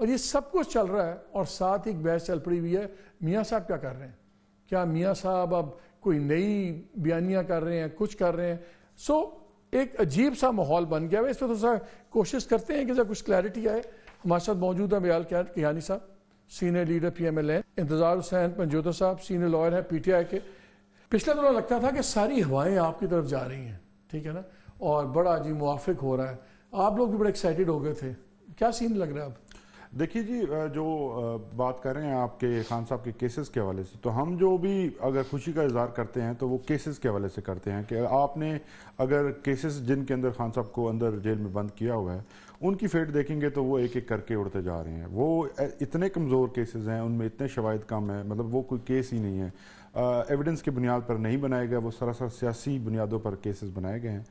और ये सब कुछ चल रहा है और साथ ही बहस चल पड़ी हुई है मियाँ साहब क्या कर रहे हैं क्या मियाँ साहब अब कोई नई बयानियाँ कर रहे हैं कुछ कर रहे हैं सो एक अजीब सा माहौल बन गया है इस पर थोड़ा सा कोशिश करते हैं कि जब कुछ क्लैरिटी आए हमारे साथ मौजूद है बयाल कियानी साहब senior leader P M L A Intezar Hussain Panjoda साहब सीनियर लॉयर हैं पी टी आई के पिछले दौरान लगता था कि सारी हवाएं आपकी तरफ जा रही हैं ठीक है ना और बड़ा जी मुआफिक हो रहा है आप लोग भी बड़े एक्साइटेड हो गए थे क्या सीन लग रहा है अब देखिए जी जो बात कर रहे हैं आपके खान साहब के केसेस के हवाले से तो हम जो भी अगर खुशी का इजहार करते हैं तो वो केसेस के हवाले से करते हैं कि आपने अगर केसेस जिनके अंदर खान साहब को अंदर जेल में बंद किया हुआ है उनकी फेट देखेंगे तो वो एक एक करके उड़ते जा रहे हैं वो इतने कमज़ोर केसेस हैं उनमें इतने शवाद कम हैं मतलब वो कोई केस ही नहीं है एविडेंस की बुनियाद पर नहीं बनाए गए वो सरासर सियासी बुनियादों पर केसेस बनाए गए हैं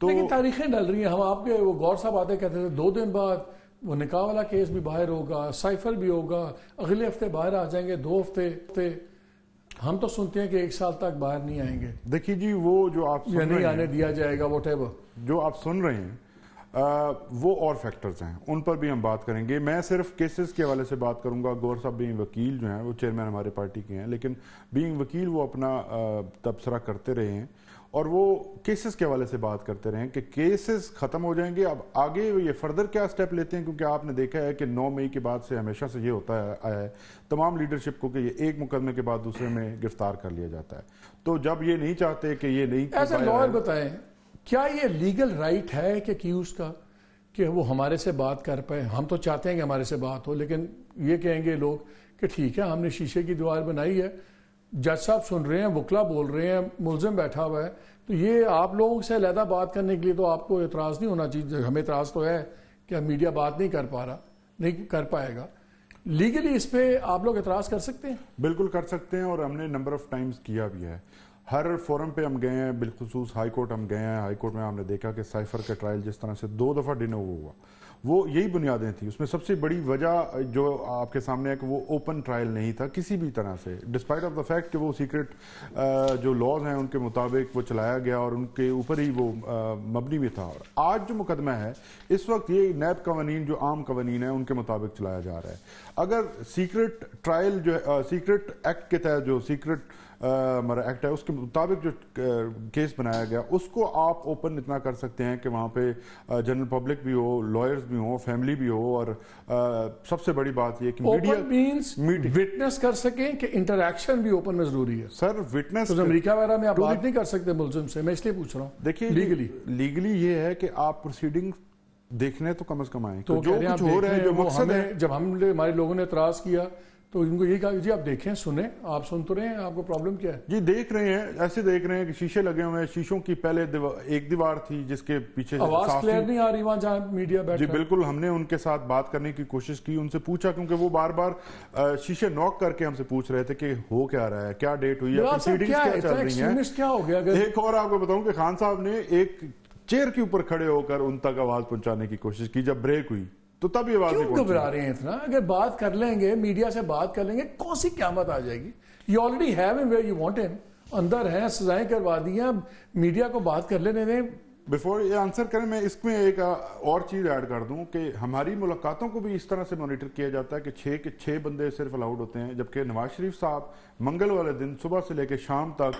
तो लेकिन तारीखें डल रही हैं हम आपके वो गौर साहब आते कहते थे दो दिन बाद वो निकाह वाला केस भी बाहर होगा साइफर भी होगा अगले हफ्ते बाहर आ जाएंगे दो हफ्ते हफ्ते हम तो सुनते हैं कि एक साल तक बाहर नहीं आएंगे देखिए जी वो जो आप सुन नहीं आने दिया जाएगा वो जो आप सुन रहे हैं वो और फैक्टर्स हैं उन पर भी हम बात करेंगे मैं सिर्फ केसेस के हवाले से बात करूंगा गौर साहब बींग वकील जो हैं वो चेयरमैन हमारे पार्टी के हैं लेकिन बींग वकील वो अपना तबसरा करते रहे हैं और वो केसेस के हवाले से बात करते रहे हैं कि केसेस ख़त्म हो जाएंगे अब आगे ये फर्दर क्या स्टेप लेते हैं क्योंकि आपने देखा है कि 9 मई के बाद से हमेशा से ये होता है आया है तमाम लीडरशिप को कि ये एक मुकदमे के बाद दूसरे में गिरफ्तार कर लिया जाता है तो जब ये नहीं चाहते कि ये नहीं ऐसे लॉयर बताएं क्या ये लीगल राइट है कि क्यूज का कि वो हमारे से बात कर पाए हम तो चाहते हैं कि हमारे से बात हो लेकिन ये कहेंगे लोग कि ठीक है हमने शीशे की दीवार बनाई है जज साहब सुन रहे हैं वकला बोल रहे हैं मुलजिम बैठा हुआ है तो ये आप लोगों से अलहदा बात करने के लिए तो आपको एतराज़ नहीं होना चाहिए हमें एतराज़ तो है कि मीडिया बात नहीं कर पा रहा नहीं कर पाएगा लीगली इस पर आप लोग एतराज़ कर सकते हैं बिल्कुल कर सकते हैं और हमने नंबर ऑफ टाइम्स किया भी है हर फोरम पे हम गए हैं बिलखसूस हाई कोर्ट हम गए हैं हाई कोर्ट में हमने देखा कि साइफर का ट्रायल जिस तरह से दो दफ़ा डिनो हुआ वो यही बुनियादें थी उसमें सबसे बड़ी वजह जो आपके सामने है कि वो ओपन ट्रायल नहीं था किसी भी तरह से डिस्पाइट ऑफ द फैक्ट कि वो सीक्रेट जो लॉज हैं उनके मुताबिक वो चलाया गया और उनके ऊपर ही वो मबनी भी था और आज जो मुकदमा है इस वक्त ये नैब कवानीन जो आम कवानीन है उनके मुताबिक चलाया जा रहा है अगर सीक्रेट ट्रायल जो है सीक्रेट एक्ट के तहत जो सीक्रेट हमारा एक्ट है उसके मुताबिक जो केस बनाया गया उसको आप ओपन इतना कर सकते हैं कि वहाँ पे जनरल पब्लिक भी हो लॉयर्स भी ಯಾಕೋ ಫ್ಯಾಮಿಲಿ ಭಿ ಹೋ ಔರ್ ಅಾ ಸಬ್ಸೆ ಬಡಿ ಬಾತ್ ಯೆ ಕಮಿಡಿಯಾ ಮೀಟಿಂಗ್ ವಿಟ್ನೆಸ್ ಕರ್ ಸಕೇ ಕ ಇಂಟರಾಕ್ಷನ್ ಭಿ ಓಪೆನಸ್ ಜರೂರಿ ಹೈ ಸರ್ ವಿಟ್ನೆಸ್ ಅಮೆರಿಕಾ ವೈರಾ ಮೇ آپ ವಿಟ್ನೆಸ್ ನೈ ಕರ್ ಸಕತೆ ಮುಲ್ಝಿಮ್ ಸೇ ಮೈ ಇಸ್ಲಿಯೇ ಪೂಚ್ ರಹಾ ಹೂ دیکھیے ಲೀಗಲಿ ಲೀಗಲಿ ಯೆ ಹೈ ಕ ಆಪ್ ಪ್ರोसीಡಿಂಗ್ಸ್ دیکھنے ತೋ ಕಮಸ್ ಕಮಾಯೆ ಕ ಜೋ ಜೋ ಹೋ ರಹಾ ಹೈ ಜೋ मकसद ಹೈ ಜಬ್ ಹಮ್ನೆ ಮಾರೆ ಲೋಗೋನೆ ಇತ್ತರಾಜ್ ಕಿಯಾ तो इनको यही कहा जी आप देखें सुने आप सुन तो रहे हैं आपको प्रॉब्लम क्या है जी देख रहे हैं ऐसे देख रहे हैं कि शीशे लगे हुए हैं शीशों की पहले दिवा, एक दीवार थी जिसके पीछे आवाज क्लियर नहीं आ रही वहां जहां मीडिया बैठ जी बिल्कुल हमने उनके साथ बात करने की कोशिश की उनसे पूछा क्योंकि वो बार बार शीशे नॉक करके हमसे पूछ रहे थे कि हो क्या रहा है क्या डेट हुई है मतलब क्या हो गया एक और आपको बताऊं कि खान साहब ने एक चेयर के ऊपर खड़े होकर उन तक आवाज पहुंचाने की कोशिश की जब ब्रेक हुई तो तब ये बात घबरा रहे हैं इतना अगर बात कर लेंगे मीडिया से बात कर लेंगे कौन सी क्यामत आ जाएगी you already have in way you want in अंदर हैं सजाएं करवा दी हैं मीडिया को बात कर लेने दें बिफोर ये आंसर करें मैं इसमें एक और चीज़ ऐड कर दूं कि हमारी मुलाकातों को भी इस तरह से मॉनिटर किया जाता है कि छः के छः बंदे सिर्फ अलाउड होते हैं जबकि नवाज शरीफ साहब मंगल वाले दिन सुबह से लेकर शाम तक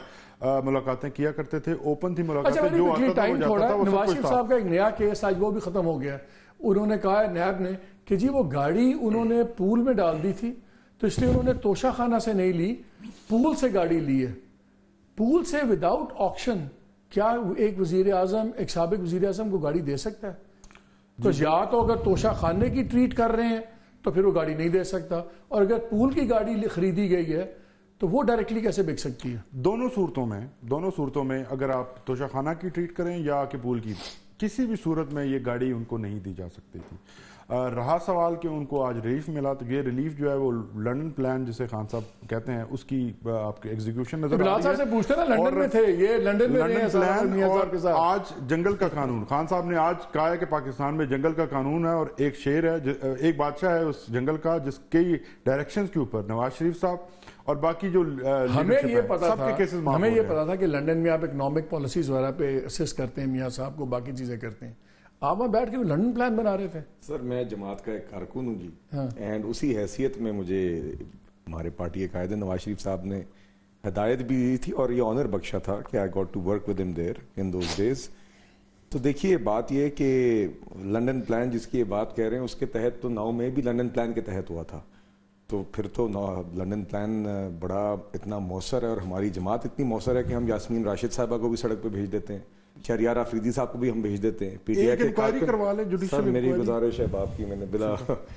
मुलाकातें किया करते थे ओपन थी मुलाकातें अच्छा, जो आता था, जाता था नवाज शरीफ साहब का एक नया केस आज वो भी खत्म हो गया उन्होंने कहा नैब ने कि जी वो गाड़ी उन्होंने पूल में डाल दी थी तो इसलिए उन्होंने तोशाखाना से नहीं ली पूल से गाड़ी ली है पूल से विदाउट ऑप्शन क्या एक वजीर अजम एक सबक वजीर अजम को गाड़ी दे सकता है तो या तो अगर तोशा खाने की ट्रीट कर रहे हैं तो फिर वो गाड़ी नहीं दे सकता और अगर पूल की गाड़ी खरीदी गई है तो वो डायरेक्टली कैसे बिक सकती है दोनों सूरतों में दोनों सूरतों में अगर आप तोशा खाना की ट्रीट करें या कि पूल की किसी भी सूरत में ये गाड़ी उनको नहीं दी जा सकती थी रहा सवाल कि उनको आज रिलीफ मिला तो ये रिलीफ जो है वो लंदन प्लान जिसे खान साहब कहते हैं उसकी आपके एग्जीक्यूशन नजर आ रही है पूछते ना लंदन में थे ये लंदन में लंदन प्लान और के साथ। आज जंगल का कानून खान साहब ने आज कहा है कि पाकिस्तान में जंगल का कानून है और एक शेर है एक बादशाह है उस जंगल का जिसके डायरेक्शन के ऊपर नवाज शरीफ साहब और बाकी जो हमें ये पता था केसेस हमें ये पता था कि लंदन में आप इकोनॉमिक पॉलिसीज वगैरह पे असिस्ट करते हैं मियाँ साहब को बाकी चीजें करते हैं आप वहाँ बैठ के लंदन प्लान बना रहे थे सर मैं जमात का एक कारकुन हूँ जी एंड हाँ। उसी हैसियत में मुझे हमारे पार्टी के कायद नवाज शरीफ साहब ने हदायत भी दी थी और ये ऑनर बख्शा था कि I got to work with him there in those days तो देखिए बात यह कि लंदन प्लान जिसकी ये बात कह रहे हैं उसके तहत तो नाव में भी लंदन प्लान के तहत हुआ था तो फिर तो लंदन प्लान बड़ा इतना मौसर है और हमारी जमात इतनी मौसर है कि हम यासमीन राशिद साहबा को भी सड़क पर भेज देते हैं शहरियार अफरीदी साहब को भी हम भेज देते हैं पीटीआई के करवा लें जुडिशियल मेरी गुजारिश है बाप की मैंने बिला